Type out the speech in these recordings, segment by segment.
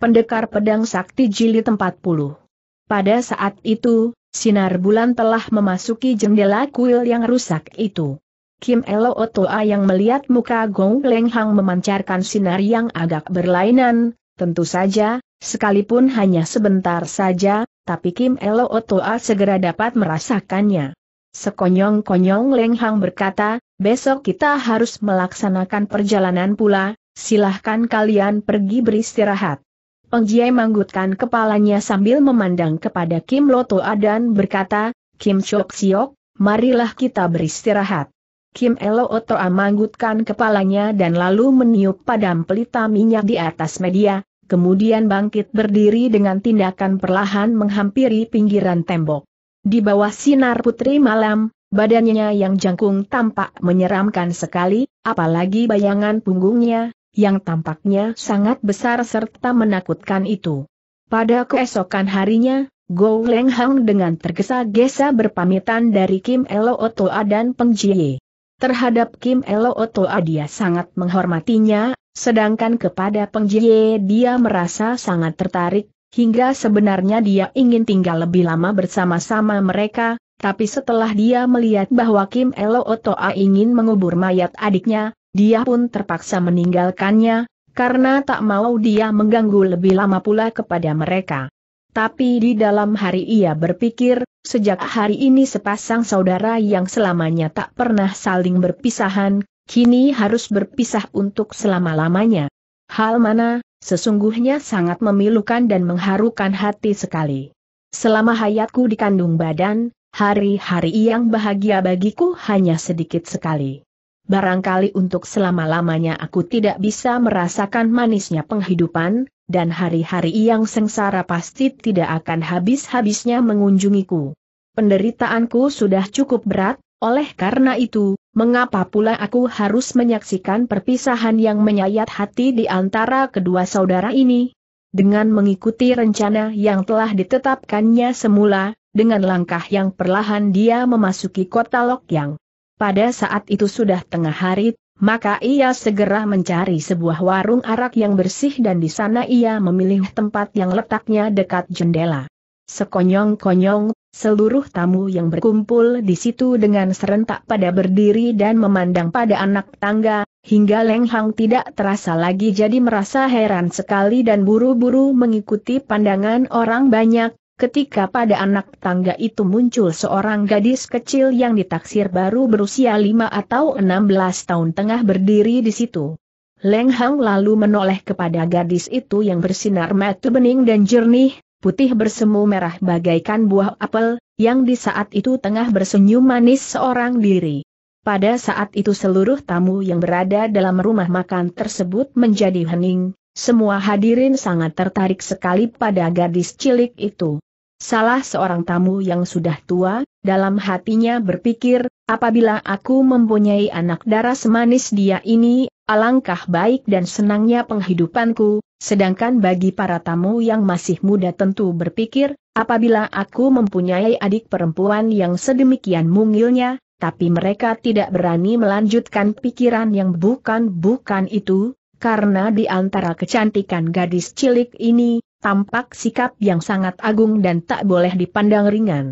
Pendekar Pedang Sakti Jilid 40. Pada saat itu, sinar bulan telah memasuki jendela kuil yang rusak itu. Kim Elo Otoa yang melihat muka Gong Lenghang memancarkan sinar yang agak berlainan, tentu saja, sekalipun hanya sebentar saja, tapi Kim Elo Otoa segera dapat merasakannya. Sekonyong-konyong Lenghang berkata, besok kita harus melaksanakan perjalanan pula, silahkan kalian pergi beristirahat. Peng Jiai manggutkan kepalanya sambil memandang kepada Kim Lotoa dan berkata, Kim Chok Siok, marilah kita beristirahat. Kim Elo Otoa manggutkan kepalanya dan lalu meniup padam pelita minyak di atas media, kemudian bangkit berdiri dengan tindakan perlahan menghampiri pinggiran tembok. Di bawah sinar putri malam, badannya yang jangkung tampak menyeramkan sekali, apalagi bayangan punggungnya, yang tampaknya sangat besar serta menakutkan itu. Pada keesokan harinya, Go Leng Hang dengan tergesa-gesa berpamitan dari Kim Elo Otoa dan Peng Jie. Terhadap Kim Elo Otoa dia sangat menghormatinya, sedangkan kepada Peng Jie dia merasa sangat tertarik, hingga sebenarnya dia ingin tinggal lebih lama bersama-sama mereka, tapi setelah dia melihat bahwa Kim Elo Otoa ingin mengubur mayat adiknya, dia pun terpaksa meninggalkannya, karena tak mau dia mengganggu lebih lama pula kepada mereka. Tapi di dalam hari ia berpikir, sejak hari ini sepasang saudara yang selamanya tak pernah saling berpisahan, kini harus berpisah untuk selama-lamanya. Hal mana, sesungguhnya sangat memilukan dan mengharukan hati sekali. Selama hayatku dikandung badan, hari-hari yang bahagia bagiku hanya sedikit sekali barangkali untuk selama-lamanya aku tidak bisa merasakan manisnya penghidupan, dan hari-hari yang sengsara pasti tidak akan habis-habisnya mengunjungiku. Penderitaanku sudah cukup berat, oleh karena itu, mengapa pula aku harus menyaksikan perpisahan yang menyayat hati di antara kedua saudara ini? Dengan mengikuti rencana yang telah ditetapkannya semula, dengan langkah yang perlahan dia memasuki kota Lokyang. Pada saat itu sudah tengah hari, maka ia segera mencari sebuah warung arak yang bersih dan di sana ia memilih tempat yang letaknya dekat jendela. Sekonyong-konyong, seluruh tamu yang berkumpul di situ dengan serentak pada berdiri dan memandang pada anak tangga, hingga Leng tidak terasa lagi jadi merasa heran sekali dan buru-buru mengikuti pandangan orang banyak, ketika pada anak tangga itu muncul seorang gadis kecil yang ditaksir baru berusia 5 atau 16 tahun tengah berdiri di situ. Leng Hang lalu menoleh kepada gadis itu yang bersinar mata bening dan jernih, putih bersemu merah bagaikan buah apel, yang di saat itu tengah bersenyum manis seorang diri. Pada saat itu seluruh tamu yang berada dalam rumah makan tersebut menjadi hening, semua hadirin sangat tertarik sekali pada gadis cilik itu. Salah seorang tamu yang sudah tua, dalam hatinya berpikir, apabila aku mempunyai anak darah semanis dia ini, alangkah baik dan senangnya penghidupanku, sedangkan bagi para tamu yang masih muda tentu berpikir, apabila aku mempunyai adik perempuan yang sedemikian mungilnya, tapi mereka tidak berani melanjutkan pikiran yang bukan-bukan itu, karena di antara kecantikan gadis cilik ini, tampak sikap yang sangat agung dan tak boleh dipandang ringan.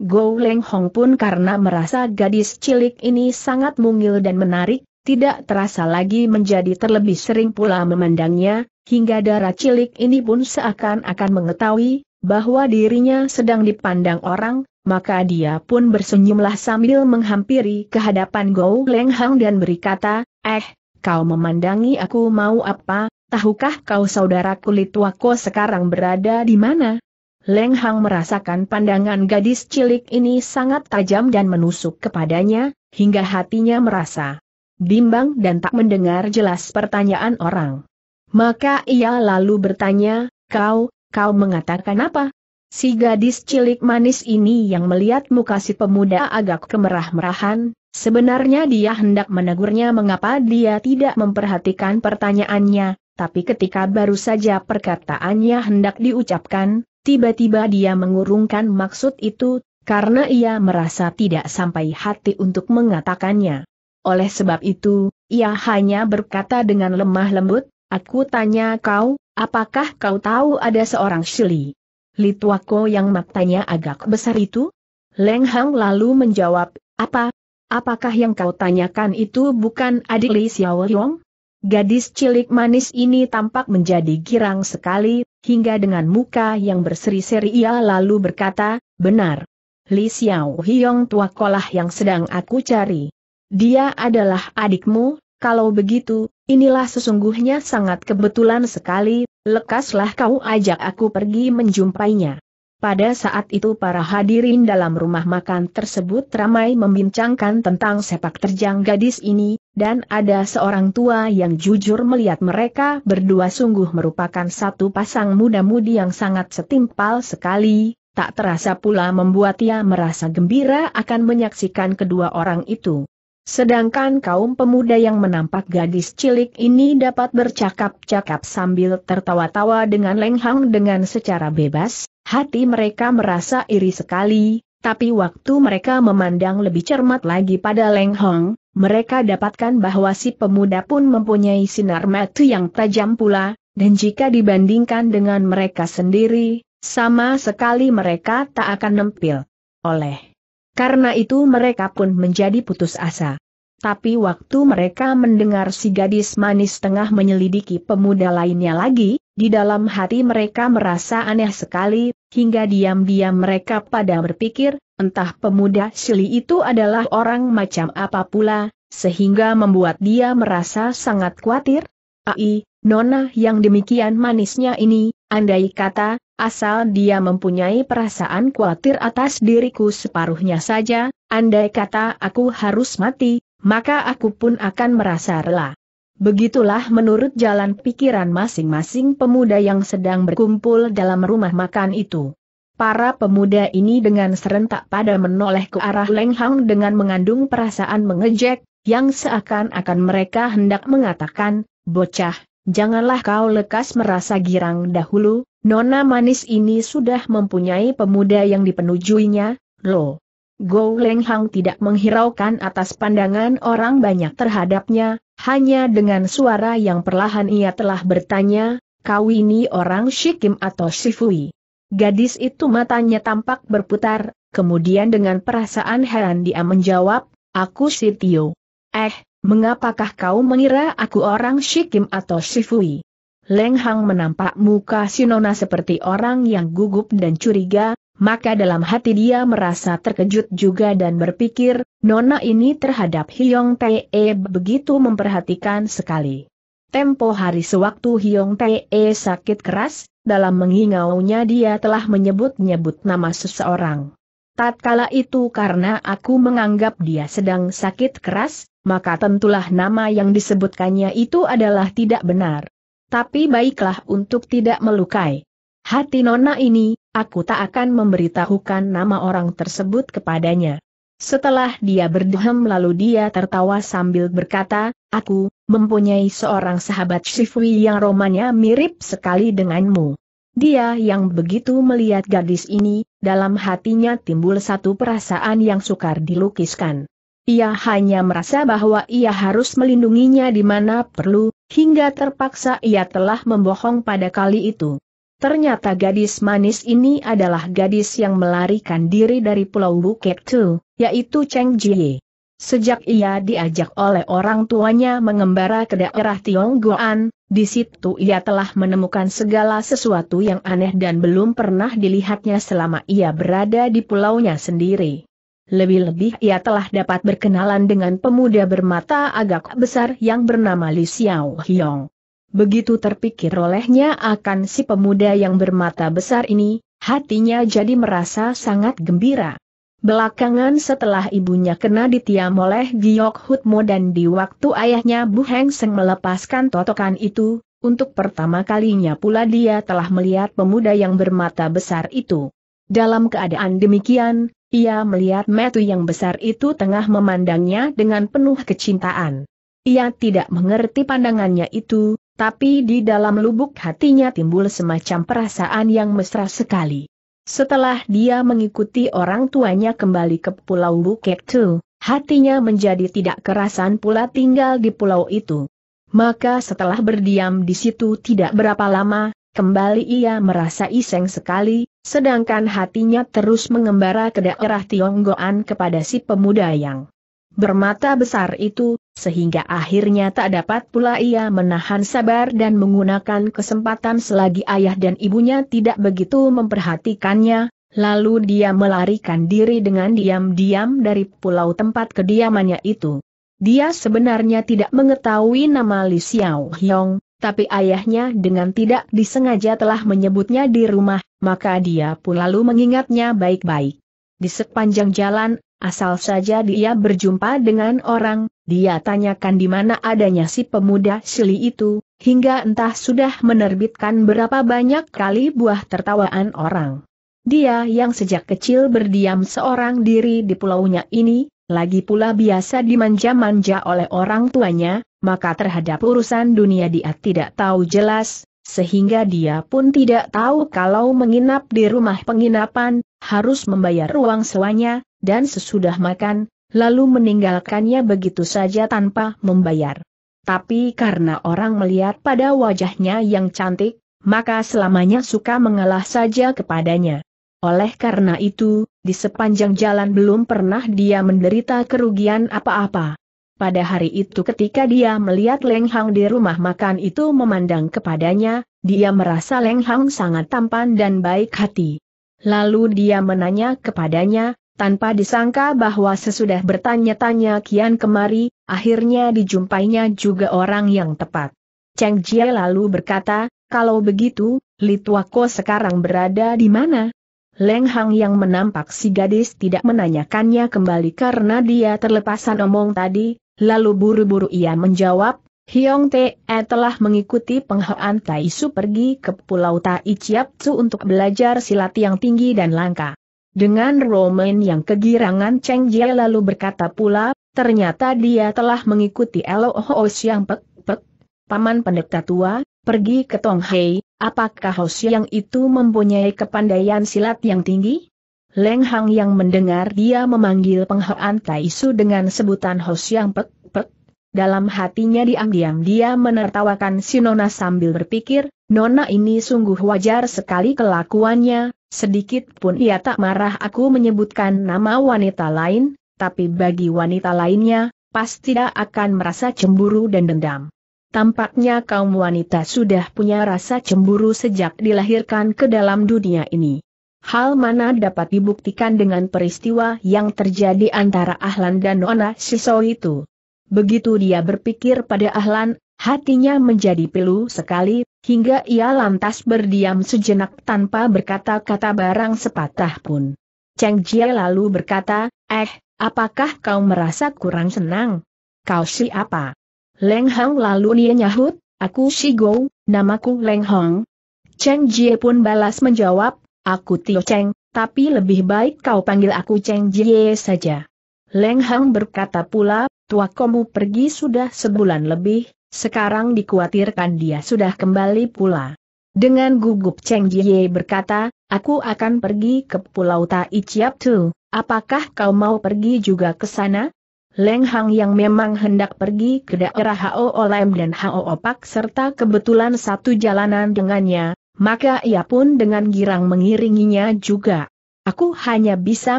Go Leng Hong pun karena merasa gadis cilik ini sangat mungil dan menarik, tidak terasa lagi menjadi terlebih sering pula memandangnya, hingga darah cilik ini pun seakan-akan mengetahui bahwa dirinya sedang dipandang orang, maka dia pun bersenyumlah sambil menghampiri kehadapan Go Leng Hong dan berkata, Eh, kau memandangi aku mau apa, Tahukah kau saudara kulit wako sekarang berada di mana? Leng Hang merasakan pandangan gadis cilik ini sangat tajam dan menusuk kepadanya, hingga hatinya merasa bimbang dan tak mendengar jelas pertanyaan orang. Maka ia lalu bertanya, kau, kau mengatakan apa? Si gadis cilik manis ini yang melihat muka si pemuda agak kemerah-merahan, sebenarnya dia hendak menegurnya mengapa dia tidak memperhatikan pertanyaannya, tapi ketika baru saja perkataannya hendak diucapkan, tiba-tiba dia mengurungkan maksud itu, karena ia merasa tidak sampai hati untuk mengatakannya. Oleh sebab itu, ia hanya berkata dengan lemah lembut, Aku tanya kau, apakah kau tahu ada seorang Shili? Lituako yang matanya agak besar itu? Leng Hang lalu menjawab, apa? Apakah yang kau tanyakan itu bukan adik Li Xiaoyong? Gadis cilik manis ini tampak menjadi girang sekali, hingga dengan muka yang berseri-seri ia lalu berkata, benar. Li Xiao Hiong tua kolah yang sedang aku cari. Dia adalah adikmu, kalau begitu, inilah sesungguhnya sangat kebetulan sekali, lekaslah kau ajak aku pergi menjumpainya. Pada saat itu para hadirin dalam rumah makan tersebut ramai membincangkan tentang sepak terjang gadis ini, dan ada seorang tua yang jujur melihat mereka berdua sungguh merupakan satu pasang muda-mudi yang sangat setimpal sekali, tak terasa pula membuat ia merasa gembira akan menyaksikan kedua orang itu. Sedangkan kaum pemuda yang menampak gadis cilik ini dapat bercakap-cakap sambil tertawa-tawa dengan lenghang dengan secara bebas, hati mereka merasa iri sekali, tapi waktu mereka memandang lebih cermat lagi pada lenghang, mereka dapatkan bahwa si pemuda pun mempunyai sinar mata yang tajam pula, dan jika dibandingkan dengan mereka sendiri, sama sekali mereka tak akan nempil oleh karena itu mereka pun menjadi putus asa. Tapi waktu mereka mendengar si gadis manis tengah menyelidiki pemuda lainnya lagi, di dalam hati mereka merasa aneh sekali, hingga diam-diam mereka pada berpikir, entah pemuda Sili itu adalah orang macam apa pula, sehingga membuat dia merasa sangat khawatir. Ai, nona yang demikian manisnya ini, Andai kata, asal dia mempunyai perasaan khawatir atas diriku separuhnya saja, andai kata aku harus mati, maka aku pun akan merasa rela. Begitulah menurut jalan pikiran masing-masing pemuda yang sedang berkumpul dalam rumah makan itu. Para pemuda ini dengan serentak pada menoleh ke arah Leng dengan mengandung perasaan mengejek, yang seakan-akan mereka hendak mengatakan, bocah, Janganlah kau lekas merasa girang dahulu, nona manis ini sudah mempunyai pemuda yang dipenujuinya, lo. Go Leng Hang tidak menghiraukan atas pandangan orang banyak terhadapnya, hanya dengan suara yang perlahan ia telah bertanya, kau ini orang Shikim atau Shifui. Gadis itu matanya tampak berputar, kemudian dengan perasaan heran dia menjawab, aku Sitio. Eh, Mengapakah kau mengira aku orang Shikim atau Shifui? Leng Hang menampak muka Sinona seperti orang yang gugup dan curiga, maka dalam hati dia merasa terkejut juga dan berpikir, Nona ini terhadap Hyong Tae begitu memperhatikan sekali. Tempo hari sewaktu Hyong Tae sakit keras, dalam mengingaunya dia telah menyebut-nyebut nama seseorang. Tatkala itu karena aku menganggap dia sedang sakit keras, maka tentulah nama yang disebutkannya itu adalah tidak benar. Tapi baiklah untuk tidak melukai. Hati nona ini, aku tak akan memberitahukan nama orang tersebut kepadanya. Setelah dia berdehem lalu dia tertawa sambil berkata, aku, mempunyai seorang sahabat Shifui yang romanya mirip sekali denganmu. Dia yang begitu melihat gadis ini, dalam hatinya timbul satu perasaan yang sukar dilukiskan. Ia hanya merasa bahwa ia harus melindunginya di mana perlu, hingga terpaksa ia telah membohong pada kali itu. Ternyata gadis manis ini adalah gadis yang melarikan diri dari Pulau Bukit Tu, yaitu Cheng Jie. Sejak ia diajak oleh orang tuanya mengembara ke daerah Tionggoan, di situ ia telah menemukan segala sesuatu yang aneh dan belum pernah dilihatnya selama ia berada di pulaunya sendiri. Lebih-lebih ia telah dapat berkenalan dengan pemuda bermata agak besar yang bernama Li Xiao Hiong. Begitu terpikir olehnya akan si pemuda yang bermata besar ini, hatinya jadi merasa sangat gembira. Belakangan setelah ibunya kena ditiam oleh Giok Hutmo dan di waktu ayahnya Bu Heng Seng melepaskan totokan itu, untuk pertama kalinya pula dia telah melihat pemuda yang bermata besar itu. Dalam keadaan demikian, ia melihat metu yang besar itu tengah memandangnya dengan penuh kecintaan. Ia tidak mengerti pandangannya itu, tapi di dalam lubuk hatinya timbul semacam perasaan yang mesra sekali. Setelah dia mengikuti orang tuanya kembali ke Pulau Bukit Tu, hatinya menjadi tidak kerasan pula tinggal di pulau itu. Maka setelah berdiam di situ tidak berapa lama, kembali ia merasa iseng sekali, sedangkan hatinya terus mengembara ke daerah Tionggoan kepada si pemuda yang bermata besar itu, sehingga akhirnya tak dapat pula ia menahan sabar dan menggunakan kesempatan selagi ayah dan ibunya tidak begitu memperhatikannya, lalu dia melarikan diri dengan diam-diam dari pulau tempat kediamannya itu. Dia sebenarnya tidak mengetahui nama Li Xiao Hyong, tapi ayahnya dengan tidak disengaja telah menyebutnya di rumah, maka dia pun lalu mengingatnya baik-baik. Di sepanjang jalan, Asal saja dia berjumpa dengan orang, dia tanyakan di mana adanya si pemuda Sili itu, hingga entah sudah menerbitkan berapa banyak kali buah tertawaan orang. Dia yang sejak kecil berdiam seorang diri di pulaunya ini, lagi pula biasa dimanja-manja oleh orang tuanya, maka terhadap urusan dunia dia tidak tahu jelas, sehingga dia pun tidak tahu kalau menginap di rumah penginapan, harus membayar uang sewanya, dan sesudah makan, lalu meninggalkannya begitu saja tanpa membayar. Tapi karena orang melihat pada wajahnya yang cantik, maka selamanya suka mengalah saja kepadanya. Oleh karena itu, di sepanjang jalan belum pernah dia menderita kerugian apa-apa. Pada hari itu ketika dia melihat Leng Hang di rumah makan itu memandang kepadanya, dia merasa Leng Hang sangat tampan dan baik hati. Lalu dia menanya kepadanya, tanpa disangka bahwa sesudah bertanya-tanya kian kemari, akhirnya dijumpainya juga orang yang tepat. Cheng Jie lalu berkata, kalau begitu, Lituako sekarang berada di mana? Leng Hang yang menampak si gadis tidak menanyakannya kembali karena dia terlepasan omong tadi, lalu buru-buru ia menjawab, Hiong Te -e telah mengikuti penghoan Tai Su pergi ke Pulau Tai Chiap Tzu untuk belajar silat yang tinggi dan langka. Dengan Roman yang kegirangan Cheng Jie lalu berkata pula, ternyata dia telah mengikuti Elo Eloho yang Pek Pek, paman pendeta tua, pergi ke Tong Hei, apakah Ho yang itu mempunyai kepandaian silat yang tinggi? Leng Hang yang mendengar dia memanggil penghoan Taisu dengan sebutan Ho yang Pek Pek. Dalam hatinya diam-diam dia menertawakan Sinona sambil berpikir, Nona ini sungguh wajar sekali kelakuannya, sedikit pun ia tak marah aku menyebutkan nama wanita lain, tapi bagi wanita lainnya, pasti tidak akan merasa cemburu dan dendam. Tampaknya kaum wanita sudah punya rasa cemburu sejak dilahirkan ke dalam dunia ini. Hal mana dapat dibuktikan dengan peristiwa yang terjadi antara Ahlan dan Nona Siso itu. Begitu dia berpikir pada Ahlan, hatinya menjadi pilu sekali, hingga ia lantas berdiam sejenak tanpa berkata-kata barang sepatah pun. Cheng Jie lalu berkata, eh, apakah kau merasa kurang senang? Kau siapa? Leng Hang lalu dia nyahut, aku si Go, namaku Leng Hang. Cheng Jie pun balas menjawab, aku Tio Cheng, tapi lebih baik kau panggil aku Cheng Jie saja. Leng Hang berkata pula, tua kamu pergi sudah sebulan lebih, sekarang dikhawatirkan dia sudah kembali pula. Dengan gugup Cheng Jie berkata, aku akan pergi ke Pulau Tai Chiap Tu, apakah kau mau pergi juga ke sana? Leng Hang yang memang hendak pergi ke daerah Hao Olem dan Hao Opak serta kebetulan satu jalanan dengannya, maka ia pun dengan girang mengiringinya juga. Aku hanya bisa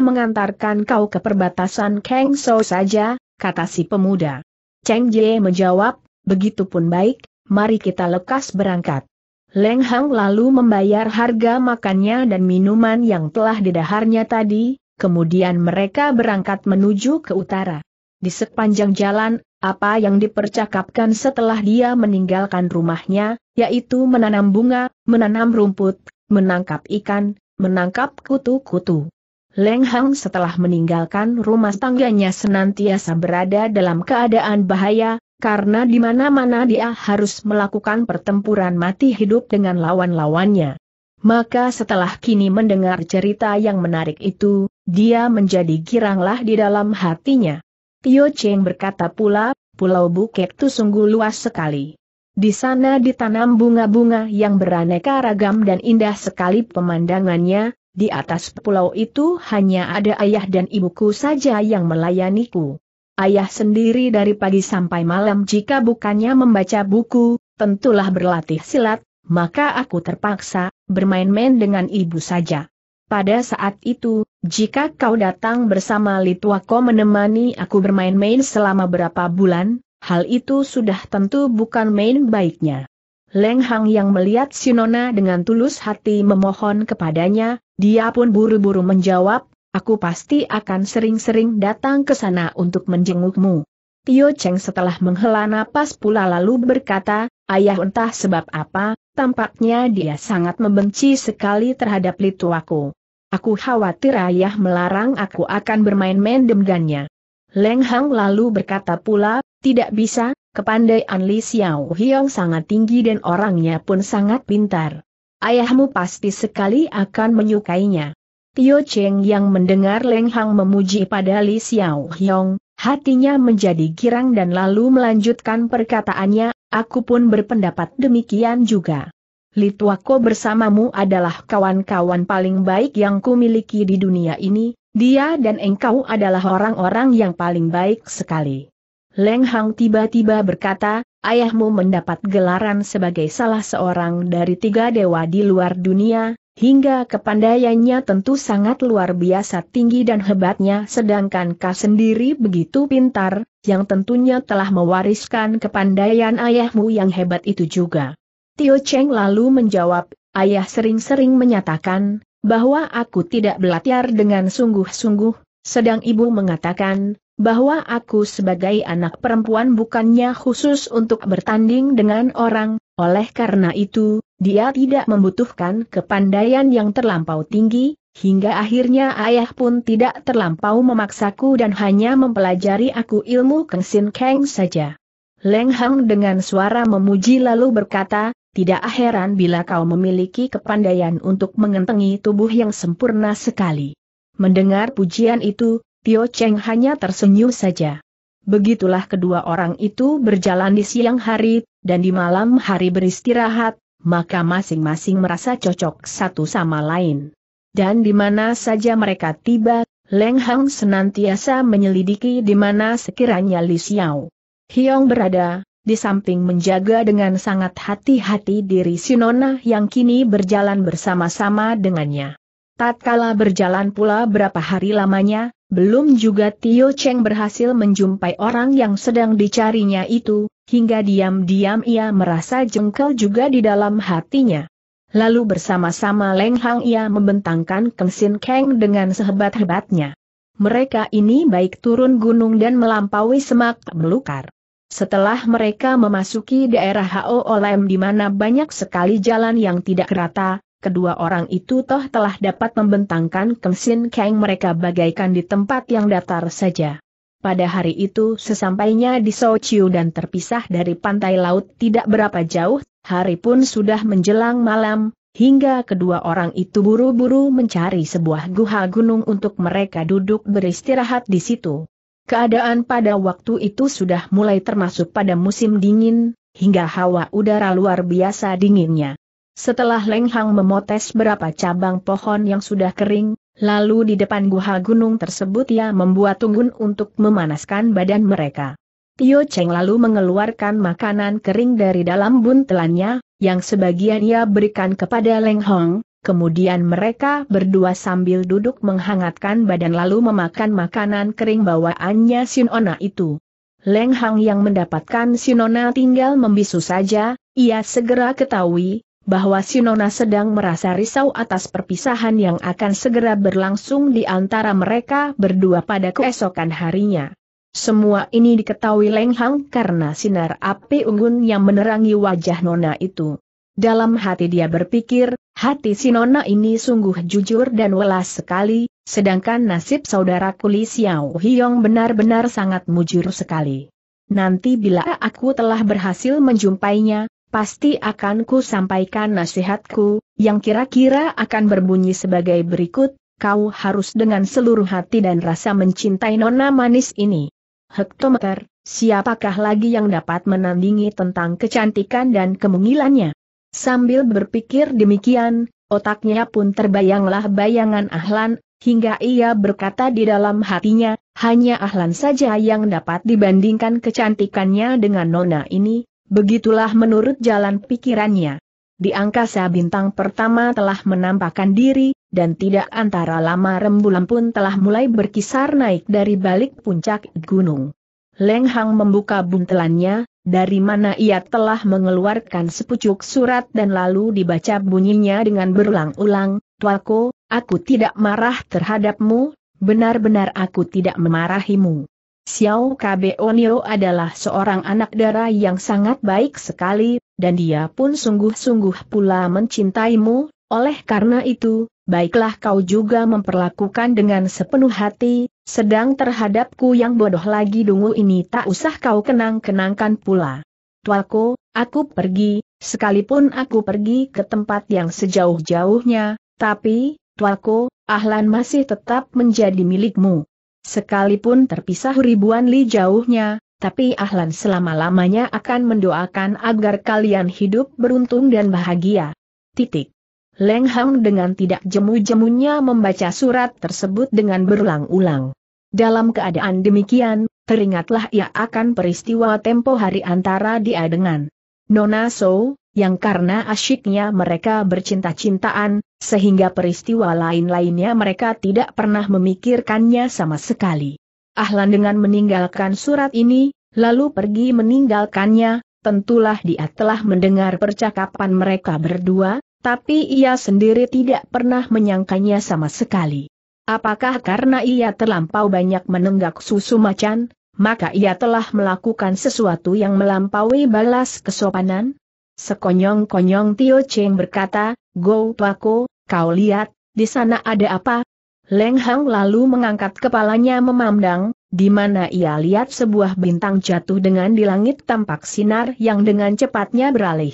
mengantarkan kau ke perbatasan Kang So saja, kata si pemuda. Cheng Jie menjawab, Begitupun baik, mari kita lekas berangkat. Leng Hang lalu membayar harga makannya dan minuman yang telah didaharnya tadi, kemudian mereka berangkat menuju ke utara. Di sepanjang jalan, apa yang dipercakapkan setelah dia meninggalkan rumahnya, yaitu menanam bunga, menanam rumput, menangkap ikan, menangkap kutu-kutu. Leng Hang setelah meninggalkan rumah tangganya senantiasa berada dalam keadaan bahaya, karena di mana-mana dia harus melakukan pertempuran mati hidup dengan lawan-lawannya. Maka setelah kini mendengar cerita yang menarik itu, dia menjadi giranglah di dalam hatinya. Tio Cheng berkata pula, Pulau Bukit itu sungguh luas sekali. Di sana ditanam bunga-bunga yang beraneka ragam dan indah sekali pemandangannya, di atas pulau itu hanya ada ayah dan ibuku saja yang melayaniku. Ayah sendiri dari pagi sampai malam jika bukannya membaca buku, tentulah berlatih silat, maka aku terpaksa bermain-main dengan ibu saja. Pada saat itu, jika kau datang bersama Litwako menemani aku bermain-main selama berapa bulan, hal itu sudah tentu bukan main baiknya. Leng Hang yang melihat Sinona dengan tulus hati memohon kepadanya, dia pun buru-buru menjawab, Aku pasti akan sering-sering datang ke sana untuk menjengukmu. Tio Cheng setelah menghela napas pula lalu berkata, ayah entah sebab apa, tampaknya dia sangat membenci sekali terhadap Lituaku. Aku khawatir ayah melarang aku akan bermain-main dengannya. Leng Hang lalu berkata pula, tidak bisa, kepandaian Li Xiao Hiong sangat tinggi dan orangnya pun sangat pintar. Ayahmu pasti sekali akan menyukainya. Tio Cheng yang mendengar Leng Hang memuji pada Li Xiao Hyong, hatinya menjadi girang dan lalu melanjutkan perkataannya, aku pun berpendapat demikian juga. Li Tuako bersamamu adalah kawan-kawan paling baik yang kumiliki di dunia ini, dia dan engkau adalah orang-orang yang paling baik sekali. Leng Hang tiba-tiba berkata, ayahmu mendapat gelaran sebagai salah seorang dari tiga dewa di luar dunia, Hingga kepandaiannya tentu sangat luar biasa tinggi dan hebatnya sedangkan kau sendiri begitu pintar, yang tentunya telah mewariskan kepandaian ayahmu yang hebat itu juga. Tio Cheng lalu menjawab, ayah sering-sering menyatakan, bahwa aku tidak belajar dengan sungguh-sungguh, sedang ibu mengatakan, bahwa aku sebagai anak perempuan bukannya khusus untuk bertanding dengan orang, oleh karena itu, dia tidak membutuhkan kepandaian yang terlampau tinggi, hingga akhirnya ayah pun tidak terlampau memaksaku dan hanya mempelajari aku ilmu Kengsin Keng saja. Leng Hang dengan suara memuji lalu berkata, tidak heran bila kau memiliki kepandaian untuk mengentengi tubuh yang sempurna sekali. Mendengar pujian itu, Tio Cheng hanya tersenyum saja. Begitulah kedua orang itu berjalan di siang hari, dan di malam hari beristirahat, maka masing-masing merasa cocok satu sama lain. Dan di mana saja mereka tiba, Leng Hang senantiasa menyelidiki di mana sekiranya Li Xiao Hiong berada, di samping menjaga dengan sangat hati-hati diri Sinona yang kini berjalan bersama-sama dengannya. Tatkala berjalan pula berapa hari lamanya, belum juga Tio Cheng berhasil menjumpai orang yang sedang dicarinya itu, hingga diam-diam ia merasa jengkel juga di dalam hatinya. Lalu bersama-sama Leng Hang ia membentangkan Keng Sin Kang dengan sehebat-hebatnya. Mereka ini baik turun gunung dan melampaui semak belukar. Setelah mereka memasuki daerah Hao Olem di mana banyak sekali jalan yang tidak rata, kedua orang itu toh telah dapat membentangkan kemsin keng mereka bagaikan di tempat yang datar saja. Pada hari itu sesampainya di Sochiu dan terpisah dari pantai laut tidak berapa jauh, hari pun sudah menjelang malam, hingga kedua orang itu buru-buru mencari sebuah guha gunung untuk mereka duduk beristirahat di situ. Keadaan pada waktu itu sudah mulai termasuk pada musim dingin, hingga hawa udara luar biasa dinginnya. Setelah Leng Hang memotes berapa cabang pohon yang sudah kering, lalu di depan guha gunung tersebut ia membuat tunggun untuk memanaskan badan mereka. Tio Cheng lalu mengeluarkan makanan kering dari dalam buntelannya, yang sebagian ia berikan kepada Leng Hong, kemudian mereka berdua sambil duduk menghangatkan badan lalu memakan makanan kering bawaannya Sinona itu. Leng Hang yang mendapatkan Sinona tinggal membisu saja, ia segera ketahui bahwa Sinona sedang merasa risau atas perpisahan yang akan segera berlangsung di antara mereka berdua pada keesokan harinya. Semua ini diketahui Lenghang karena sinar api unggun yang menerangi wajah Nona itu. Dalam hati dia berpikir, hati Sinona ini sungguh jujur dan welas sekali, sedangkan nasib saudara Kuli Xiao Hiong benar-benar sangat mujur sekali. Nanti bila aku telah berhasil menjumpainya, Pasti akan ku sampaikan nasihatku, yang kira-kira akan berbunyi sebagai berikut, kau harus dengan seluruh hati dan rasa mencintai nona manis ini. Hektometer, siapakah lagi yang dapat menandingi tentang kecantikan dan kemungilannya? Sambil berpikir demikian, otaknya pun terbayanglah bayangan Ahlan hingga ia berkata di dalam hatinya, hanya Ahlan saja yang dapat dibandingkan kecantikannya dengan Nona ini, Begitulah menurut jalan pikirannya. Di angkasa bintang pertama telah menampakkan diri, dan tidak antara lama rembulan pun telah mulai berkisar naik dari balik puncak gunung. Leng Hang membuka buntelannya, dari mana ia telah mengeluarkan sepucuk surat dan lalu dibaca bunyinya dengan berulang-ulang, Tuako, aku tidak marah terhadapmu, benar-benar aku tidak memarahimu. Xiao Kabeonio adalah seorang anak dara yang sangat baik sekali, dan dia pun sungguh-sungguh pula mencintaimu, oleh karena itu, baiklah kau juga memperlakukan dengan sepenuh hati, sedang terhadapku yang bodoh lagi dungu ini tak usah kau kenang-kenangkan pula. Tuaku, aku pergi, sekalipun aku pergi ke tempat yang sejauh-jauhnya, tapi, Tuaku, Ahlan masih tetap menjadi milikmu. Sekalipun terpisah ribuan li jauhnya, tapi Ahlan selama-lamanya akan mendoakan agar kalian hidup beruntung dan bahagia. Titik. Leng Hang dengan tidak jemu-jemunya membaca surat tersebut dengan berulang-ulang. Dalam keadaan demikian, teringatlah ia akan peristiwa tempo hari antara dia dengan Nona So, yang karena asyiknya mereka bercinta-cintaan, sehingga peristiwa lain-lainnya mereka tidak pernah memikirkannya sama sekali. Ahlan dengan meninggalkan surat ini, lalu pergi meninggalkannya, tentulah dia telah mendengar percakapan mereka berdua, tapi ia sendiri tidak pernah menyangkanya sama sekali. Apakah karena ia terlampau banyak menenggak susu macan, maka ia telah melakukan sesuatu yang melampaui balas kesopanan? Sekonyong-konyong Tio Cheng berkata, Go Pako, kau lihat, di sana ada apa? Leng Hang lalu mengangkat kepalanya memandang, di mana ia lihat sebuah bintang jatuh dengan di langit tampak sinar yang dengan cepatnya beralih.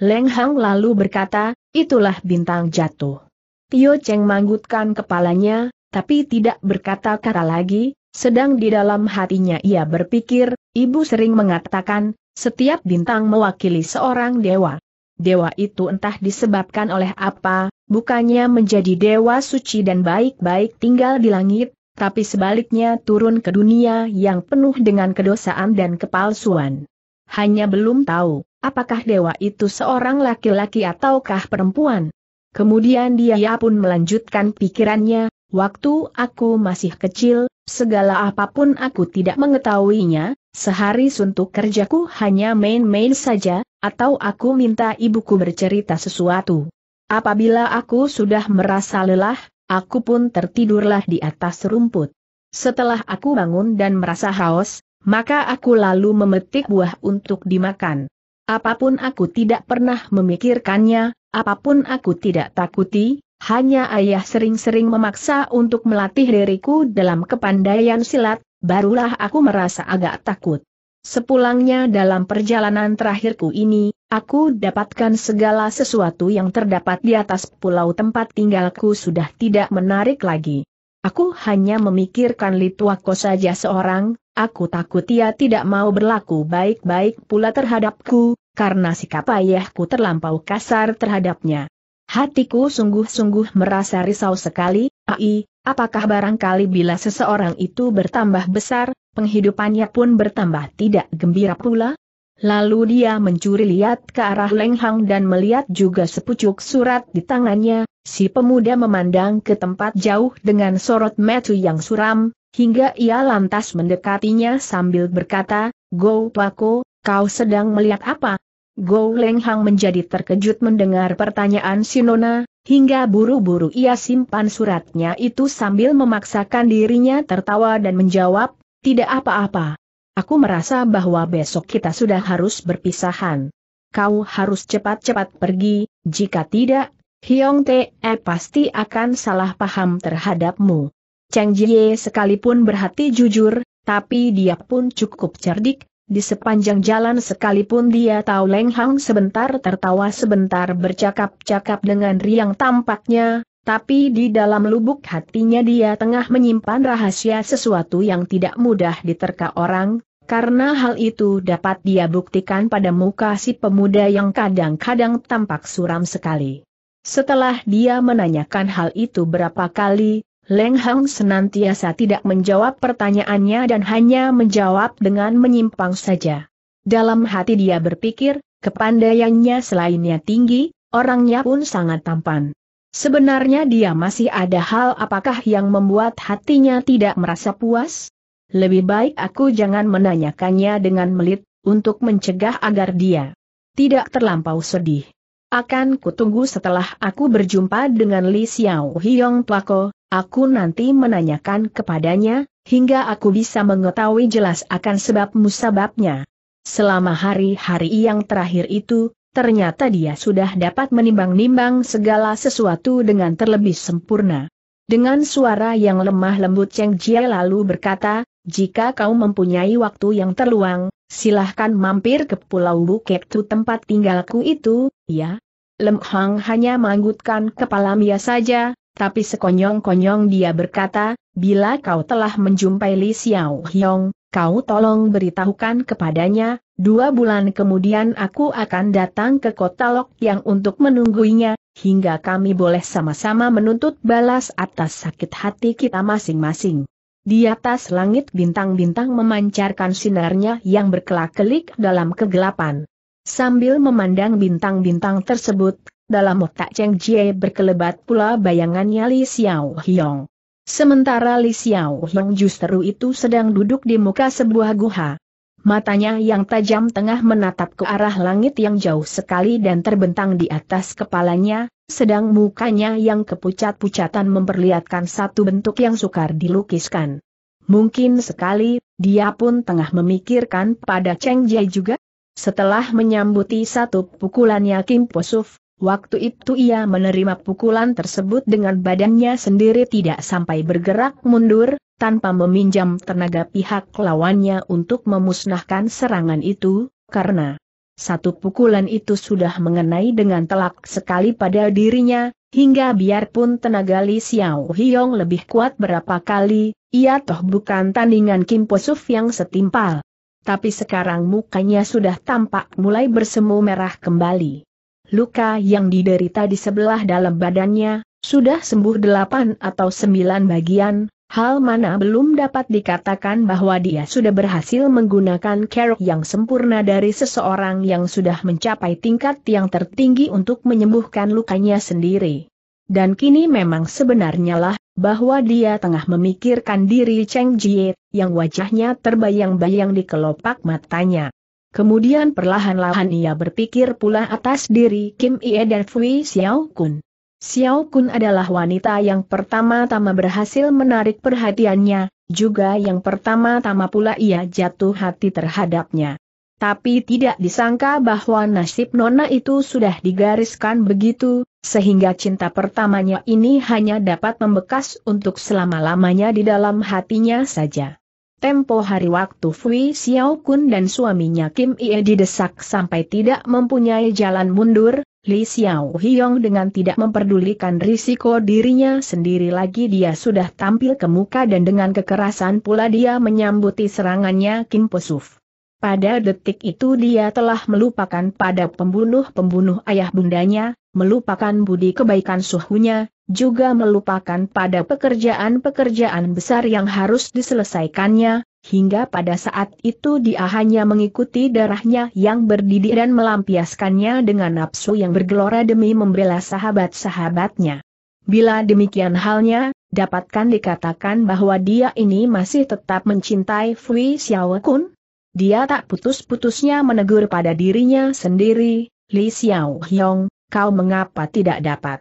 Leng Hang lalu berkata, itulah bintang jatuh. Tio Cheng manggutkan kepalanya, tapi tidak berkata kata lagi, sedang di dalam hatinya ia berpikir, ibu sering mengatakan, setiap bintang mewakili seorang dewa. Dewa itu entah disebabkan oleh apa, bukannya menjadi dewa suci dan baik-baik tinggal di langit, tapi sebaliknya turun ke dunia yang penuh dengan kedosaan dan kepalsuan. Hanya belum tahu, apakah dewa itu seorang laki-laki ataukah perempuan. Kemudian dia pun melanjutkan pikirannya, waktu aku masih kecil, segala apapun aku tidak mengetahuinya, Sehari suntuk kerjaku hanya main-main saja, atau aku minta ibuku bercerita sesuatu. Apabila aku sudah merasa lelah, aku pun tertidurlah di atas rumput. Setelah aku bangun dan merasa haus, maka aku lalu memetik buah untuk dimakan. Apapun aku tidak pernah memikirkannya, apapun aku tidak takuti, hanya ayah sering-sering memaksa untuk melatih diriku dalam kepandaian silat, barulah aku merasa agak takut. Sepulangnya dalam perjalanan terakhirku ini, aku dapatkan segala sesuatu yang terdapat di atas pulau tempat tinggalku sudah tidak menarik lagi. Aku hanya memikirkan Lituako saja seorang, aku takut ia tidak mau berlaku baik-baik pula terhadapku, karena sikap ayahku terlampau kasar terhadapnya. Hatiku sungguh-sungguh merasa risau sekali, ai, Apakah barangkali bila seseorang itu bertambah besar, penghidupannya pun bertambah tidak gembira pula? Lalu dia mencuri lihat ke arah Lenghang dan melihat juga sepucuk surat di tangannya, si pemuda memandang ke tempat jauh dengan sorot metu yang suram, hingga ia lantas mendekatinya sambil berkata, Go Pako, kau sedang melihat apa? Go Lenghang menjadi terkejut mendengar pertanyaan Sinona, hingga buru-buru ia simpan suratnya itu sambil memaksakan dirinya tertawa dan menjawab, tidak apa-apa. Aku merasa bahwa besok kita sudah harus berpisahan. Kau harus cepat-cepat pergi, jika tidak, Hyong Te -e pasti akan salah paham terhadapmu. Cheng Jie sekalipun berhati jujur, tapi dia pun cukup cerdik, di sepanjang jalan sekalipun dia tahu Leng Hang sebentar tertawa sebentar bercakap-cakap dengan riang tampaknya, tapi di dalam lubuk hatinya dia tengah menyimpan rahasia sesuatu yang tidak mudah diterka orang, karena hal itu dapat dia buktikan pada muka si pemuda yang kadang-kadang tampak suram sekali. Setelah dia menanyakan hal itu berapa kali, Leng Hang senantiasa tidak menjawab pertanyaannya dan hanya menjawab dengan menyimpang saja. Dalam hati dia berpikir, kepandaiannya selainnya tinggi, orangnya pun sangat tampan. Sebenarnya dia masih ada hal apakah yang membuat hatinya tidak merasa puas? Lebih baik aku jangan menanyakannya dengan melit, untuk mencegah agar dia tidak terlampau sedih. Akan kutunggu setelah aku berjumpa dengan Li Xiao Hiong Tuako, Aku nanti menanyakan kepadanya, hingga aku bisa mengetahui jelas akan sebab musababnya. Selama hari-hari yang terakhir itu, ternyata dia sudah dapat menimbang-nimbang segala sesuatu dengan terlebih sempurna. Dengan suara yang lemah lembut Cheng Jie lalu berkata, jika kau mempunyai waktu yang terluang, silahkan mampir ke Pulau Bukit tu tempat tinggalku itu, ya. Lem Hang hanya menganggutkan kepala mia saja, tapi sekonyong-konyong dia berkata, bila kau telah menjumpai Li Xiao Hiong, kau tolong beritahukan kepadanya, dua bulan kemudian aku akan datang ke kota Lok yang untuk menunggunya, hingga kami boleh sama-sama menuntut balas atas sakit hati kita masing-masing. Di atas langit bintang-bintang memancarkan sinarnya yang berkelak-kelik dalam kegelapan. Sambil memandang bintang-bintang tersebut, dalam otak Cheng Jie berkelebat pula bayangannya Li Xiao Hiong. Sementara Li Xiao Hiong justru itu sedang duduk di muka sebuah guha. Matanya yang tajam tengah menatap ke arah langit yang jauh sekali dan terbentang di atas kepalanya, sedang mukanya yang kepucat-pucatan memperlihatkan satu bentuk yang sukar dilukiskan. Mungkin sekali, dia pun tengah memikirkan pada Cheng Jie juga? Setelah menyambuti satu pukulannya Kim Posuf, waktu itu ia menerima pukulan tersebut dengan badannya sendiri tidak sampai bergerak mundur, tanpa meminjam tenaga pihak lawannya untuk memusnahkan serangan itu, karena satu pukulan itu sudah mengenai dengan telak sekali pada dirinya, hingga biarpun tenaga Li Xiao Hiong lebih kuat berapa kali, ia toh bukan tandingan Kim Posuf yang setimpal. Tapi sekarang mukanya sudah tampak mulai bersemu merah kembali. Luka yang diderita di sebelah dalam badannya, sudah sembuh delapan atau sembilan bagian, hal mana belum dapat dikatakan bahwa dia sudah berhasil menggunakan kerok yang sempurna dari seseorang yang sudah mencapai tingkat yang tertinggi untuk menyembuhkan lukanya sendiri dan kini memang sebenarnya lah, bahwa dia tengah memikirkan diri Cheng Jie, yang wajahnya terbayang-bayang di kelopak matanya. Kemudian perlahan-lahan ia berpikir pula atas diri Kim Ie dan Fui Xiao Kun. Xiao Kun adalah wanita yang pertama-tama berhasil menarik perhatiannya, juga yang pertama-tama pula ia jatuh hati terhadapnya. Tapi tidak disangka bahwa nasib Nona itu sudah digariskan begitu, sehingga cinta pertamanya ini hanya dapat membekas untuk selama-lamanya di dalam hatinya saja. Tempo hari waktu Fui Xiao Kun dan suaminya Kim Ie didesak sampai tidak mempunyai jalan mundur, Li Xiao Hiong dengan tidak memperdulikan risiko dirinya sendiri lagi dia sudah tampil ke muka dan dengan kekerasan pula dia menyambuti serangannya Kim Posuf. Pada detik itu dia telah melupakan pada pembunuh-pembunuh ayah bundanya, melupakan budi kebaikan suhunya, juga melupakan pada pekerjaan-pekerjaan besar yang harus diselesaikannya, hingga pada saat itu dia hanya mengikuti darahnya yang berdidih dan melampiaskannya dengan nafsu yang bergelora demi membela sahabat-sahabatnya. Bila demikian halnya, dapatkan dikatakan bahwa dia ini masih tetap mencintai Fui Xiaokun? Dia tak putus-putusnya menegur pada dirinya sendiri, Li Xiao Hiong kau mengapa tidak dapat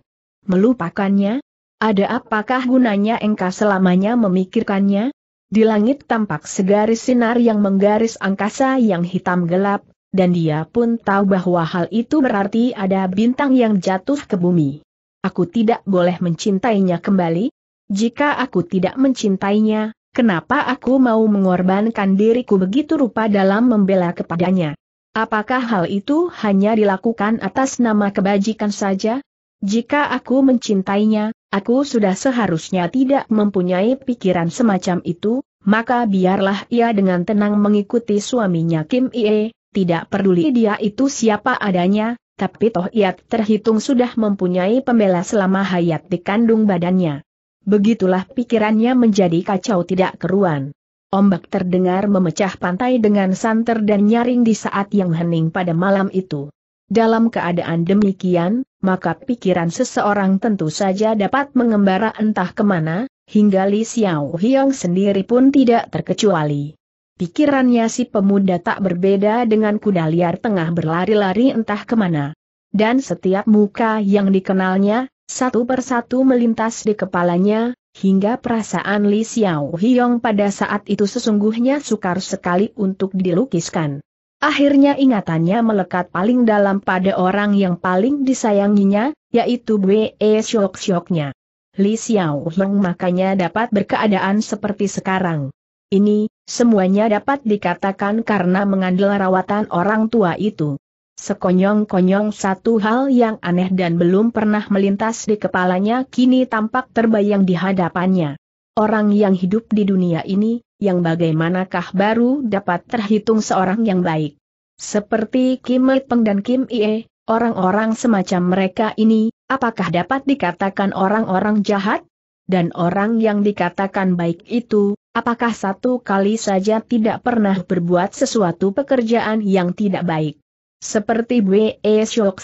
melupakannya? Ada apakah gunanya engkau selamanya memikirkannya? Di langit tampak segaris sinar yang menggaris angkasa yang hitam gelap, dan dia pun tahu bahwa hal itu berarti ada bintang yang jatuh ke bumi. Aku tidak boleh mencintainya kembali? Jika aku tidak mencintainya, kenapa aku mau mengorbankan diriku begitu rupa dalam membela kepadanya? Apakah hal itu hanya dilakukan atas nama kebajikan saja? Jika aku mencintainya, aku sudah seharusnya tidak mempunyai pikiran semacam itu, maka biarlah ia dengan tenang mengikuti suaminya Kim Ie, tidak peduli dia itu siapa adanya, tapi toh ia terhitung sudah mempunyai pembela selama hayat di kandung badannya. Begitulah pikirannya menjadi kacau tidak keruan. Ombak terdengar memecah pantai dengan santer dan nyaring di saat yang hening pada malam itu. Dalam keadaan demikian, maka pikiran seseorang tentu saja dapat mengembara entah kemana, hingga Li Xiao Hiong sendiri pun tidak terkecuali. Pikirannya si pemuda tak berbeda dengan kuda liar tengah berlari-lari entah kemana. Dan setiap muka yang dikenalnya, satu persatu melintas di kepalanya, hingga perasaan Li Xiao Hiong pada saat itu sesungguhnya sukar sekali untuk dilukiskan. Akhirnya ingatannya melekat paling dalam pada orang yang paling disayanginya, yaitu Bwe Syok Syoknya. Li Xiao Hiong makanya dapat berkeadaan seperti sekarang. Ini, semuanya dapat dikatakan karena mengandalkan rawatan orang tua itu. Sekonyong-konyong satu hal yang aneh dan belum pernah melintas di kepalanya kini tampak terbayang di hadapannya. Orang yang hidup di dunia ini, yang bagaimanakah baru dapat terhitung seorang yang baik. Seperti Kim Il Peng dan Kim Ie, orang-orang semacam mereka ini, apakah dapat dikatakan orang-orang jahat? Dan orang yang dikatakan baik itu, apakah satu kali saja tidak pernah berbuat sesuatu pekerjaan yang tidak baik? Seperti Bwe Siok,